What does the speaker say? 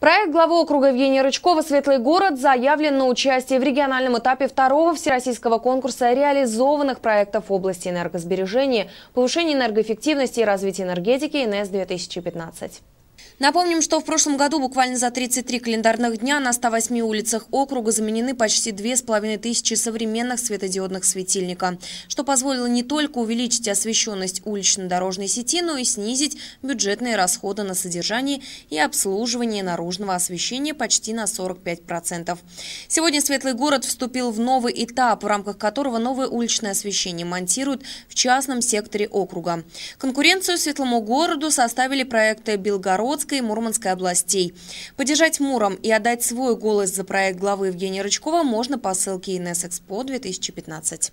Проект главы округа Евгения Рычкова «Светлый город» заявлен на участие в региональном этапе второго всероссийского конкурса реализованных проектов в области энергосбережения, повышения энергоэффективности и развития энергетики НС 2015 Напомним, что в прошлом году буквально за 33 календарных дня на 108 улицах округа заменены почти половиной тысячи современных светодиодных светильника, что позволило не только увеличить освещенность улично-дорожной сети, но и снизить бюджетные расходы на содержание и обслуживание наружного освещения почти на 45%. Сегодня Светлый город вступил в новый этап, в рамках которого новое уличное освещение монтируют в частном секторе округа. Конкуренцию Светлому городу составили проекты Белгород, Новгородской и Мурманской областей. Поддержать Муром и отдать свой голос за проект главы Евгения Рычкова можно по ссылке Инесэкспо 2015.